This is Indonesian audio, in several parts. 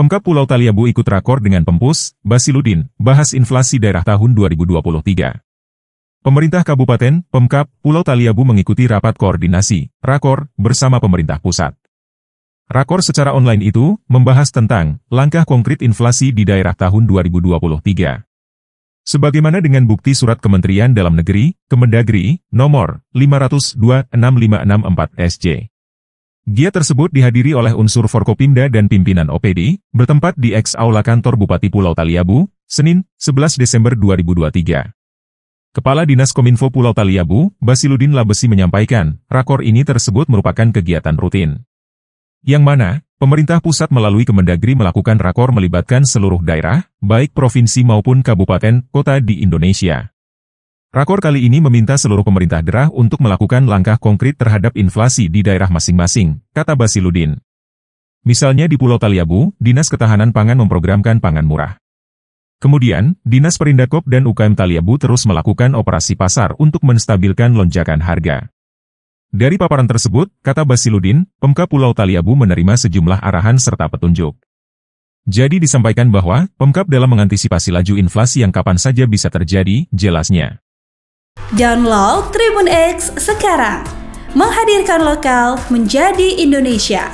Pemkap Pulau Taliabu ikut rakor dengan Pempus, Basiludin, bahas inflasi daerah tahun 2023. Pemerintah Kabupaten, Pemkap, Pulau Taliabu mengikuti rapat koordinasi, rakor, bersama pemerintah pusat. Rakor secara online itu, membahas tentang, langkah konkret inflasi di daerah tahun 2023. Sebagaimana dengan bukti surat Kementerian Dalam Negeri, Kemendagri, nomor 502-6564-SJ. Giat tersebut dihadiri oleh unsur Forkopimda dan pimpinan OPD, bertempat di ex-aula kantor Bupati Pulau Taliabu, Senin, 11 Desember 2023. Kepala Dinas Kominfo Pulau Taliabu, Basiludin Labesi menyampaikan, rakor ini tersebut merupakan kegiatan rutin. Yang mana, pemerintah pusat melalui Kemendagri melakukan rakor melibatkan seluruh daerah, baik provinsi maupun kabupaten, kota di Indonesia. Rakor kali ini meminta seluruh pemerintah daerah untuk melakukan langkah konkret terhadap inflasi di daerah masing-masing, kata Basiludin. Misalnya di Pulau Taliabu, Dinas Ketahanan Pangan memprogramkan pangan murah. Kemudian, Dinas Perindakop dan UKM Taliabu terus melakukan operasi pasar untuk menstabilkan lonjakan harga. Dari paparan tersebut, kata Basiludin, Pemka Pulau Taliabu menerima sejumlah arahan serta petunjuk. Jadi disampaikan bahwa, Pemkap dalam mengantisipasi laju inflasi yang kapan saja bisa terjadi, jelasnya. Download Tribun X sekarang. Menghadirkan lokal menjadi Indonesia.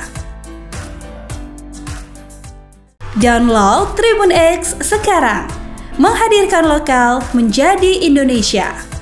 Download Tribun X sekarang. Menghadirkan lokal menjadi Indonesia.